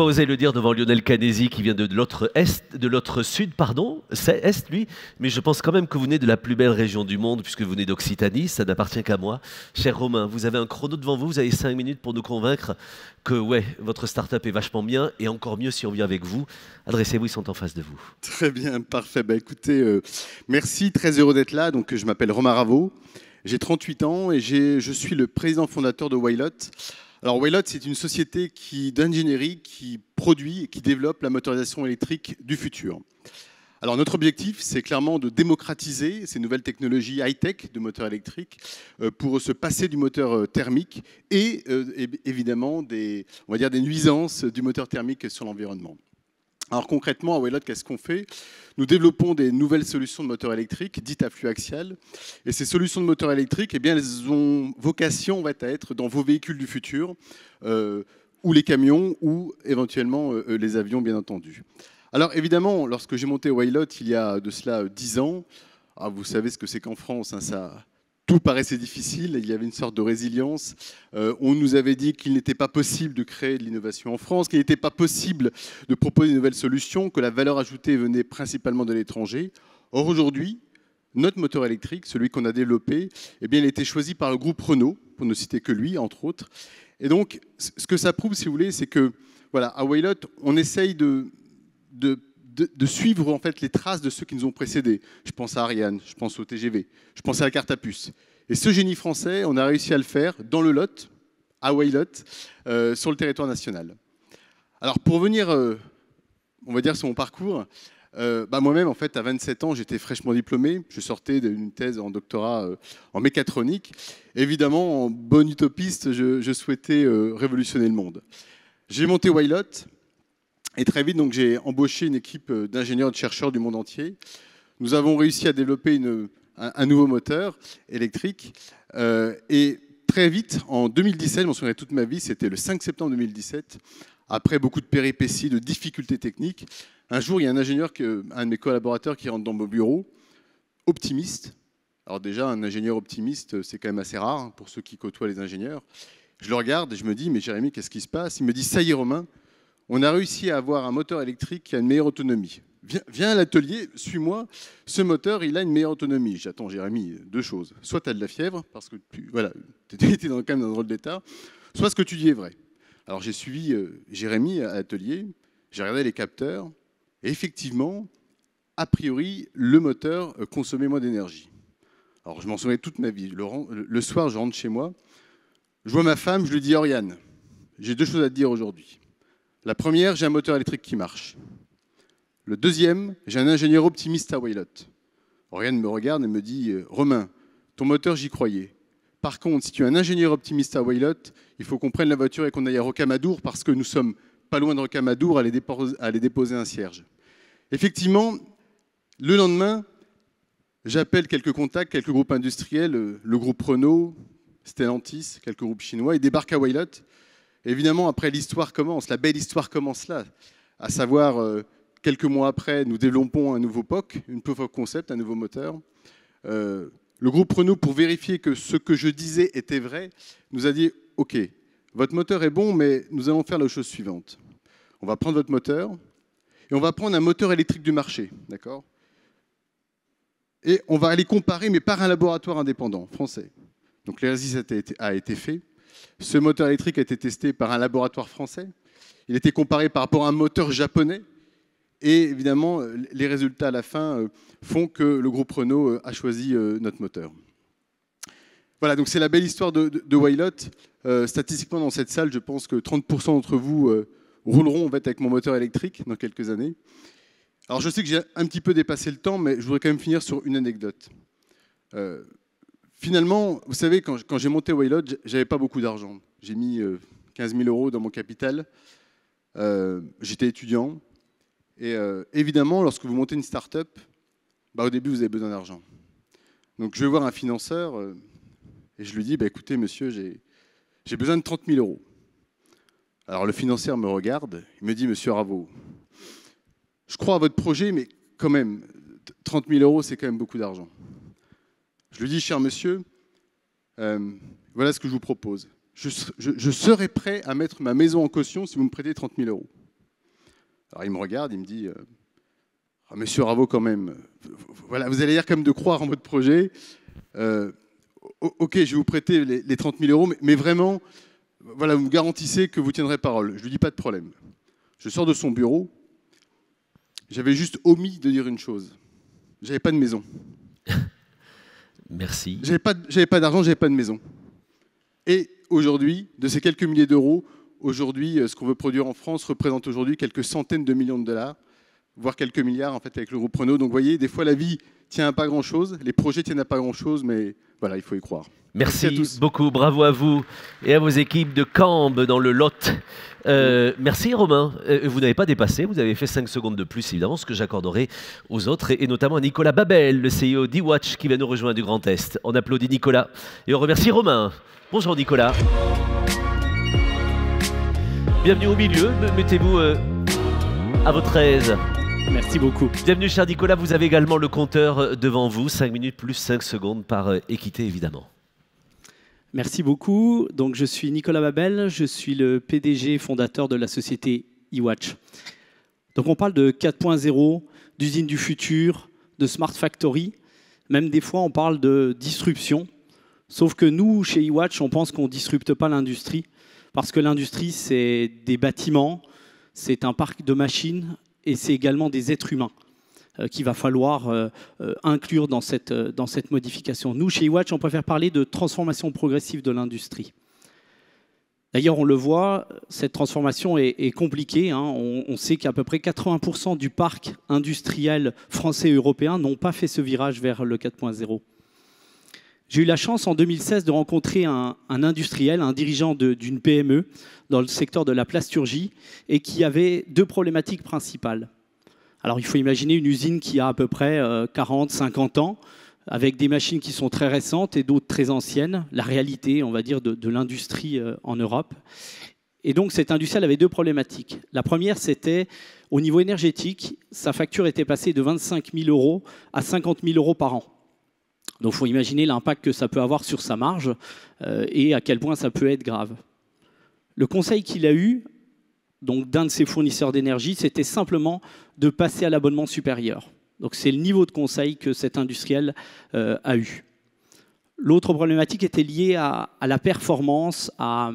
pas osé le dire devant Lionel Canesi qui vient de l'autre est, de l'autre sud, pardon, c'est est lui, mais je pense quand même que vous venez de la plus belle région du monde puisque vous venez d'Occitanie, ça n'appartient qu'à moi. Cher Romain, vous avez un chrono devant vous, vous avez cinq minutes pour nous convaincre que ouais, votre start-up est vachement bien et encore mieux si on vient avec vous. Adressez-vous, ils sont en face de vous. Très bien, parfait. Bah, écoutez, euh, merci, très heureux d'être là. Donc je m'appelle Romain Ravo, j'ai 38 ans et je suis le président fondateur de Wylot. Alors Waylot, c'est une société d'ingénierie qui produit et qui développe la motorisation électrique du futur. Alors notre objectif, c'est clairement de démocratiser ces nouvelles technologies high-tech de moteurs électriques euh, pour se passer du moteur euh, thermique et euh, évidemment on dire, des nuisances du moteur thermique sur l'environnement. Alors concrètement, à Waylot, qu'est-ce qu'on fait Nous développons des nouvelles solutions de moteurs électriques, dites à flux axial. Et ces solutions de moteurs électriques, eh bien, elles ont vocation à être dans vos véhicules du futur, euh, ou les camions, ou éventuellement euh, euh, les avions, bien entendu. Alors évidemment, lorsque j'ai monté Waylot il y a de cela 10 ans, ah, vous savez ce que c'est qu'en France, hein, ça, tout paraissait difficile, il y avait une sorte de résilience. Euh, on nous avait dit qu'il n'était pas possible de créer de l'innovation en France, qu'il n'était pas possible de proposer de nouvelles solutions, que la valeur ajoutée venait principalement de l'étranger. Or aujourd'hui, notre moteur électrique, celui qu'on a développé, eh bien, il a été choisi par le groupe Renault, pour ne citer que lui, entre autres. Et donc, ce que ça prouve, si vous voulez, c'est que, voilà, à Waylot, on essaye de, de de, suivre en fait les traces de ceux qui nous ont précédés. Je pense à Ariane, je pense au TGV, je pense à la carte à puce. Et ce génie français, on a réussi à le faire dans le Lot, à Wailot, euh, sur le territoire national. Alors pour venir, euh, on va dire sur mon parcours, euh, bah, moi-même en fait à 27 ans j'étais fraîchement diplômé, je sortais d'une thèse en doctorat en mécatronique. Évidemment en bon utopiste, je, je souhaitais révolutionner le monde. J'ai monté Wailot, et très vite, donc, j'ai embauché une équipe euh, d'ingénieurs et de chercheurs du monde entier. Nous avons réussi à développer une, un, nouveau moteur électrique. Euh, et très vite, en 2017, je m'en souviendrai toute ma vie, c'était le 5 septembre 2017, après beaucoup de péripéties, de difficultés techniques. Un jour, il y a un ingénieur, un de mes collaborateurs, qui rentre dans mon bureau, optimiste. Alors déjà, un ingénieur optimiste, euh, c'est quand même assez rare hein, pour ceux qui côtoient les ingénieurs. Je le regarde et je me dis, mais Jérémy, qu'est-ce qui se passe Il me dit, ça y est, Romain, on a réussi à avoir un moteur électrique qui a une meilleure autonomie. Viens, viens à l'atelier, suis-moi. Ce moteur, il a une meilleure autonomie. J'attends, Jérémy, deux choses. Soit tu as de la fièvre, parce que tu voilà, dans, quand même dans un drôle d'état, soit ce que tu dis est vrai. Alors j'ai suivi euh, Jérémy à l'atelier, j'ai regardé les capteurs, et effectivement, a priori, le moteur euh, consommait moins d'énergie. Alors je m'en souviens toute ma vie. Le, le soir, je rentre chez moi, je vois ma femme, je lui dis Oriane, j'ai deux choses à te dire aujourd'hui. La première, j'ai un moteur électrique qui marche. Le deuxième, j'ai un ingénieur optimiste à Wailot. Oriane me regarde et me dit euh, Romain, ton moteur, j'y croyais. Par contre, si tu es un ingénieur optimiste à Wailot, il faut qu'on prenne la voiture et qu'on aille à Rocamadour parce que nous sommes pas loin de Rocamadour à aller déposer, un cierge. Effectivement, le lendemain, j'appelle quelques contacts, quelques groupes industriels, euh, le groupe Renault, Stellantis, quelques groupes chinois, et débarquent à Wailot Évidemment, après, l'histoire commence, la belle histoire commence là, à savoir, euh, quelques mois après, nous développons un nouveau POC, une Proof Concept, un nouveau moteur. Euh, le groupe Renault, pour vérifier que ce que je disais était vrai, nous a dit, OK, votre moteur est bon, mais nous allons faire la chose suivante. On va prendre votre moteur, et on va prendre un moteur électrique du marché, d'accord Et on va aller comparer, mais par un laboratoire indépendant français. Donc l'exercice a été fait. Ce moteur électrique a été testé par un laboratoire français. Il a été comparé par rapport à un moteur japonais. Et évidemment, les résultats à la fin euh, font que le groupe Renault euh, a choisi euh, notre moteur. Voilà, donc c'est la belle histoire de, de, statistiquement, dans cette salle, je pense que 30% d'entre vous rouleront en fait, avec mon moteur électrique dans quelques années. Alors, je sais que j'ai un petit peu dépassé le temps, mais je voudrais quand même finir sur une anecdote. Finalement, vous savez, quand, j'ai monté je n'avais pas beaucoup d'argent. J'ai mis 15 euh, 000 euros dans mon capital. Euh, j'étais étudiant. Et euh, évidemment, lorsque vous montez une start-up, bah, au début, vous avez besoin d'argent. Donc, je vais voir un financeur et je lui dis bah, écoutez, monsieur, j'ai besoin de 30 000 euros. Alors, le financier me regarde, il me dit monsieur Ravo, je crois à votre projet, mais quand même, 30 000 euros, c'est quand même beaucoup d'argent. Je lui dis, cher monsieur, euh, voilà ce que je vous propose. Je, serai prêt à mettre ma maison en caution si vous me prêtez 30 000 euros. Alors il me regarde, il me dit, euh, ah, monsieur Ravo, quand même, voilà, vous allez l'air comme de croire en votre projet. Euh, ok, je vais vous prêter les, 30 000 euros, mais, vraiment, voilà, vous me garantissez que vous tiendrez parole. Je lui dis pas de problème. Je sors de son bureau. J'avais juste omis de dire une chose. J'avais pas de maison. Merci. J'avais pas, pas d'argent, j'avais pas de maison. Et aujourd'hui, de ces quelques milliers d'euros, aujourd'hui, euh, ce qu'on veut produire en France représente aujourd'hui quelques centaines de millions de dollars voire quelques milliards en fait, avec le groupe Renault. Donc vous voyez, des fois la vie tient à pas grand-chose, les projets tiennent à pas grand-chose, mais voilà, il faut y croire. Merci, à tous. beaucoup, bravo à vous et à vos équipes de Cambes dans le Lot. Euh, merci Romain, euh, vous n'avez pas dépassé, vous avez fait 5 secondes de plus évidemment, ce que j'accorderai aux autres et, notamment à Nicolas Babel, le CEO d'E-Watch qui va nous rejoindre du Grand Est. On applaudit Nicolas et on remercie Romain. Bonjour Nicolas. Bienvenue au milieu, mettez-vous euh, à votre aise. Merci beaucoup. Bienvenue, cher Nicolas. Vous avez également le compteur euh, devant vous, 5 minutes plus 5 secondes par euh, équité, évidemment. Merci beaucoup. je suis Nicolas Babel, je suis le PDG fondateur de la société eWatch. Donc, on parle de 4.0, d'usine du futur, de smart factory. Même des fois, on parle de disruption. Sauf que nous, chez eWatch, on pense qu'on ne disrupte pas l'industrie. Parce que l'industrie, c'est des bâtiments, c'est un parc de machines et c'est également des êtres humains euh, qu'il va falloir euh, euh, inclure dans cette, dans cette modification. Nous, chez E-Watch, on préfère parler de transformation progressive de l'industrie. D'ailleurs, on le voit, cette transformation est, compliquée. Hein. On, on, sait qu'à peu près 80% du parc industriel français et européen n'ont pas fait ce virage vers le 4.0. J'ai eu la chance en 2016 de rencontrer un, industriel, un dirigeant d'une PME dans le secteur de la plasturgie et qui avait deux problématiques principales. Alors il faut imaginer une usine qui a à peu près 40, euh, 50 ans, avec des machines qui sont très récentes et d'autres très anciennes, la réalité, on va dire, de, de l'industrie euh, en Europe. Et donc cet industriel avait deux problématiques. La première, c'était au niveau énergétique, sa facture était passée de 25 000 euros à 50 000 euros par an. Donc il faut imaginer l'impact que ça peut avoir sur sa marge euh, et à quel point ça peut être grave. Le conseil qu'il a eu donc d'un de ses fournisseurs d'énergie, c'était simplement de passer à l'abonnement supérieur. Donc c'est le niveau de conseil que cet industriel euh, a eu. L'autre problématique était liée à, la performance, à,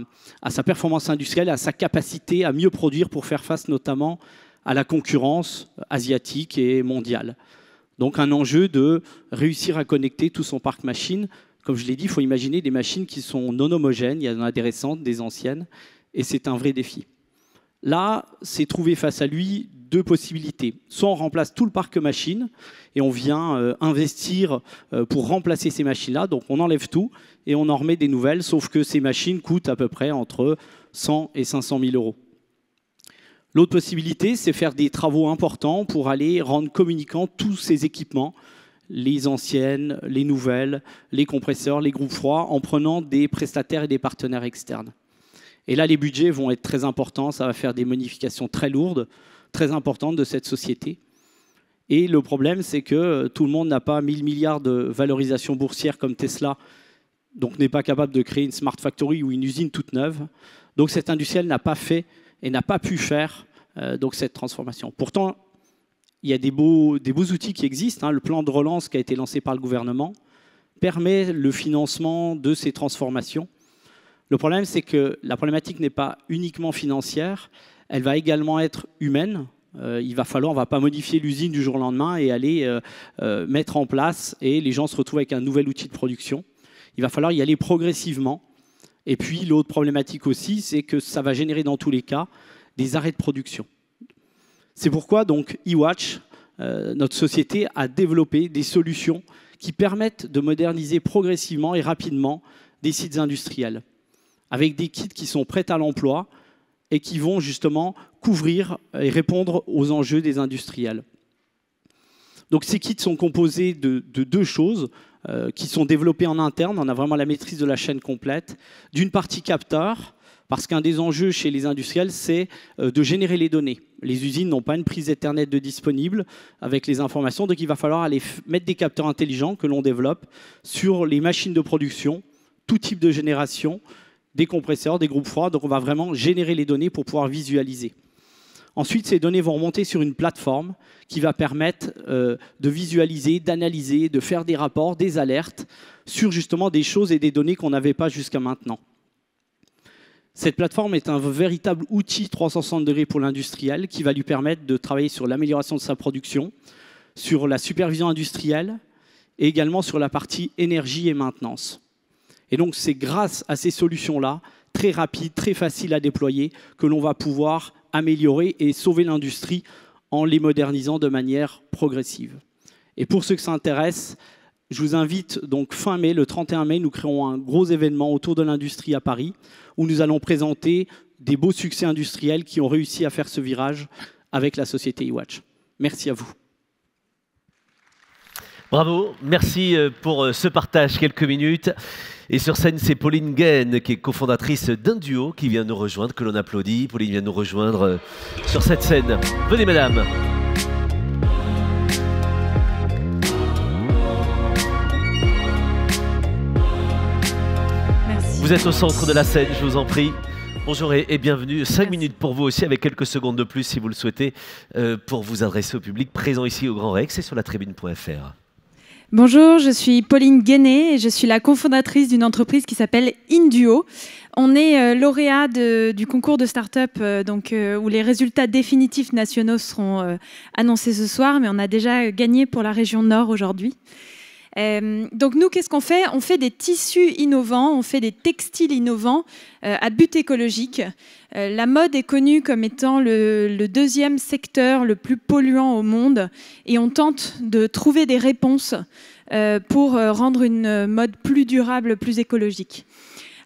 sa performance industrielle, à sa capacité à mieux produire pour faire face notamment à la concurrence euh, asiatique et mondiale. Donc un enjeu de réussir à connecter tout son parc machine. Comme je l'ai dit, il faut imaginer des machines qui sont non homogènes, il y en a des récentes, des anciennes, et c'est un vrai défi. Là, c'est trouver face à lui deux possibilités. Soit on remplace tout le parc machine et on vient euh, investir euh, pour remplacer ces machines-là, donc on enlève tout et on en remet des nouvelles, sauf que ces machines coûtent à peu près entre 100 et 500 000 euros. L'autre possibilité, c'est faire des travaux importants pour aller rendre communicants tous ces équipements, les anciennes, les nouvelles, les compresseurs, les groupes froids, en prenant des prestataires et des partenaires externes. Et là, les budgets vont être très importants, ça va faire des modifications très lourdes, très importantes de cette société. Et le problème, c'est que tout le monde n'a pas 1000 milliards de valorisation boursière comme Tesla, donc n'est pas capable de créer une smart factory ou une usine toute neuve. Donc cet industriel n'a pas fait et n'a pas pu faire euh, donc cette transformation. Pourtant, il y a des beaux, des beaux outils qui existent. Hein. Le plan de relance qui a été lancé par le gouvernement permet le financement de ces transformations. Le problème, c'est que la problématique n'est pas uniquement financière, elle va également être humaine. Euh, il va falloir, on ne va pas modifier l'usine du jour au lendemain et aller euh, mettre en place, et les gens se retrouvent avec un nouvel outil de production. Il va falloir y aller progressivement et puis l'autre problématique aussi, c'est que ça va générer dans tous les cas des arrêts de production. C'est pourquoi donc eWatch, euh, notre société, a développé des solutions qui permettent de moderniser progressivement et rapidement des sites industriels, avec des kits qui sont prêts à l'emploi et qui vont justement couvrir et répondre aux enjeux des industriels. Donc ces kits sont composés de deux choses. Euh, qui sont développés en interne. On a vraiment la maîtrise de la chaîne complète. D'une partie capteur, parce qu'un des enjeux chez les industriels, c'est euh, de générer les données. Les usines n'ont pas une prise Ethernet de disponible avec les informations, donc il va falloir aller mettre des capteurs intelligents que l'on développe sur les machines de production, tout type de génération, des compresseurs, des groupes froids. Donc on va vraiment générer les données pour pouvoir visualiser. Ensuite, ces données vont remonter sur une plateforme qui va permettre euh, de visualiser, d'analyser, de faire des rapports, des alertes sur justement des choses et des données qu'on n'avait pas jusqu'à maintenant. Cette plateforme est un véritable outil 360 degrés pour l'industriel qui va lui permettre de travailler sur l'amélioration de sa production, sur la supervision industrielle et également sur la partie énergie et maintenance. Et donc c'est grâce à ces solutions-là, très rapides, très faciles à déployer, que l'on va pouvoir améliorer et sauver l'industrie en les modernisant de manière progressive. Et pour ceux que ça intéresse, je vous invite donc fin mai, le 31 mai, nous créons un gros événement autour de l'industrie à Paris, où nous allons présenter des beaux succès industriels qui ont réussi à faire ce virage avec la société e-watch. Merci à vous. Bravo, merci euh, pour euh, ce partage quelques minutes. Et sur scène, c'est Pauline Guen, qui est cofondatrice d'un duo qui vient nous rejoindre, que l'on applaudit. Pauline vient nous rejoindre euh, sur cette scène. Venez, madame. Vous êtes au centre de la scène, je vous en prie. Bonjour et, bienvenue. Cinq minutes pour vous aussi, avec quelques secondes de plus si vous le souhaitez, euh, pour vous adresser au public présent ici au Grand Rex et sur la tribune.fr. Bonjour, je suis Pauline Guéné et je suis la cofondatrice d'une entreprise qui s'appelle Induo. On est euh, lauréat du concours de start-up euh, donc, euh, où les résultats définitifs nationaux seront annoncés ce soir, mais on a déjà gagné pour la région Nord aujourd'hui. Euh, donc nous, qu'est-ce qu'on fait On fait des tissus innovants, on fait des textiles innovants euh, à but écologique. Euh, la mode est connue comme étant le, le, deuxième secteur le plus polluant au monde et on tente de trouver des réponses pour rendre une mode plus durable, plus écologique.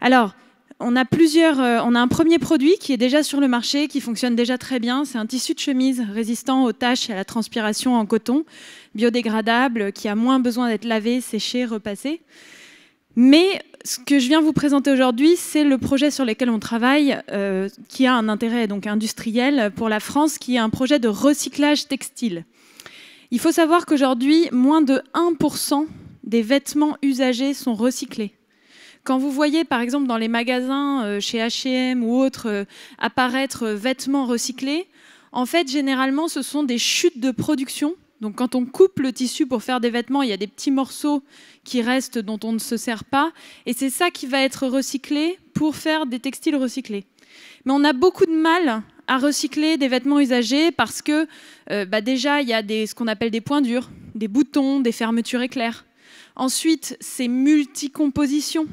Alors, on a plusieurs, euh, on a un premier produit qui est déjà sur le marché, qui fonctionne déjà très bien. C'est un tissu de chemise résistant aux taches et à la transpiration en coton, biodégradable, qui a moins besoin d'être lavé, séché, repassé. Mais ce que je viens vous présenter aujourd'hui, c'est le projet sur lequel on travaille, euh, qui a un intérêt donc industriel pour la France, qui est un projet de recyclage textile. Il faut savoir qu'aujourd'hui, moins de 1% des vêtements usagés sont recyclés. Quand vous voyez, par exemple, dans les magasins, euh, chez H&M ou autres, euh, apparaître euh, vêtements recyclés, en fait, généralement, ce sont des chutes de production. Donc, quand on coupe le tissu pour faire des vêtements, il y a des petits morceaux qui restent dont on ne se sert pas. Et c'est ça qui va être recyclé pour faire des textiles recyclés. Mais on a beaucoup de mal à recycler des vêtements usagés parce que bah, déjà, il y a ce qu'on appelle des points durs, des boutons, des fermetures éclairs. Ensuite, c'est multicomposition.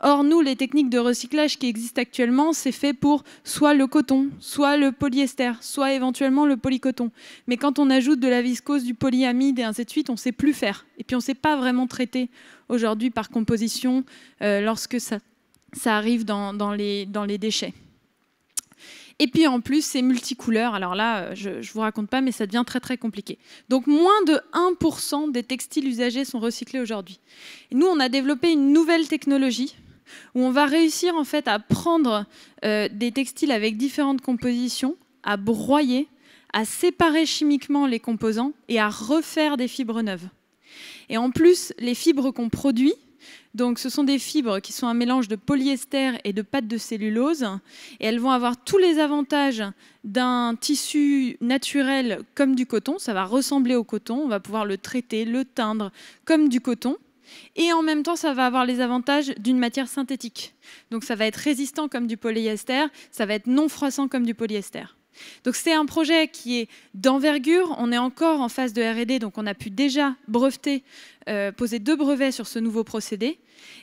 Or, nous, les techniques de recyclage qui existent actuellement, c'est fait pour soit le coton, soit le polyester, soit éventuellement le polycoton. Mais quand on ajoute de la viscose, du polyamide et ainsi de suite, on ne sait plus faire. Et puis, on ne sait pas vraiment traiter aujourd'hui par composition euh, lorsque ça, arrive dans les déchets. Et puis en plus, c'est multicouleur. Alors là, euh, je ne vous raconte pas, mais ça devient très très compliqué. Donc moins de 1% des textiles usagés sont recyclés aujourd'hui. Nous, on a développé une nouvelle technologie où on va réussir en fait à prendre euh, des textiles avec différentes compositions, à broyer, à séparer chimiquement les composants et à refaire des fibres neuves. Et en plus, les fibres qu'on produit, donc, ce sont des fibres qui sont un mélange de polyester et de pâte de cellulose. Et elles vont avoir tous les avantages d'un tissu naturel comme du coton. Ça va ressembler au coton. On va pouvoir le traiter, le teindre comme du coton. Et en même temps, ça va avoir les avantages d'une matière synthétique. Donc, ça va être résistant comme du polyester. Ça va être non froissant comme du polyester. Donc c'est un projet qui est d'envergure, on est encore en phase de RD, donc on a pu déjà breveter, euh, poser deux brevets sur ce nouveau procédé,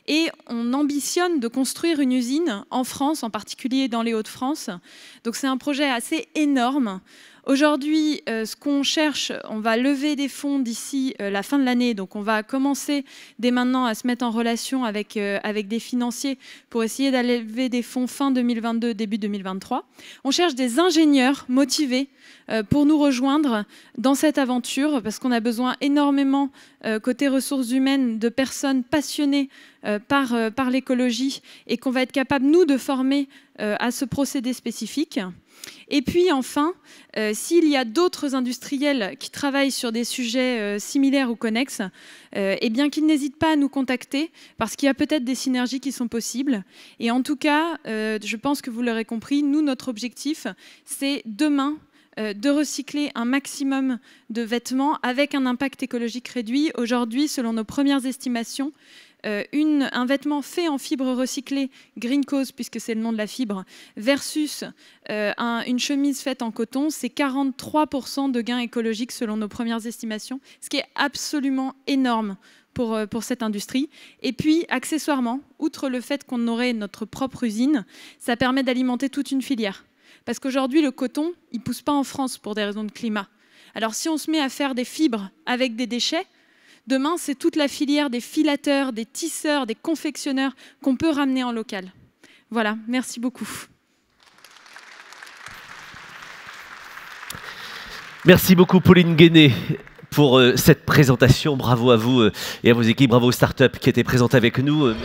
et on ambitionne de construire une usine en France, en particulier dans les Hauts-de-France. Donc c'est un projet assez énorme. Aujourd'hui, euh, ce qu'on cherche, on va lever des fonds d'ici euh, la fin de l'année. Donc, on va commencer dès maintenant à se mettre en relation avec, euh, des financiers pour essayer d'aller lever des fonds fin 2022, début 2023. On cherche des ingénieurs motivés pour nous rejoindre dans cette aventure parce qu'on a besoin énormément, côté ressources humaines, de personnes passionnées par, par l'écologie et qu'on va être capable, nous, de former à ce procédé spécifique. Et puis enfin, euh, s'il y a d'autres industriels qui travaillent sur des sujets euh, similaires ou connexes, euh, eh bien qu'ils n'hésitent pas à nous contacter parce qu'il y a peut-être des synergies qui sont possibles. Et en tout cas, je pense que vous l'aurez compris, nous, notre objectif, c'est demain de recycler un maximum de vêtements avec un impact écologique réduit. Aujourd'hui, selon nos premières estimations, euh, un vêtement fait en fibre recyclée, Green Cause puisque c'est le nom de la fibre, versus euh, une chemise faite en coton, c'est 43% de gains écologique selon nos premières estimations, ce qui est absolument énorme pour, euh, pour, cette industrie. Et puis, accessoirement, outre le fait qu'on aurait notre propre usine, ça permet d'alimenter toute une filière. Parce qu'aujourd'hui, le coton, il ne pousse pas en France pour des raisons de climat. Alors si on se met à faire des fibres avec des déchets, Demain, c'est toute la filière des filateurs, des tisseurs, des confectionneurs qu'on peut ramener en local. Voilà, merci beaucoup. Merci beaucoup Pauline Guéné pour euh, cette présentation. Bravo à vous euh, et à vos équipes, bravo aux startups qui étaient présentes avec nous. Euh,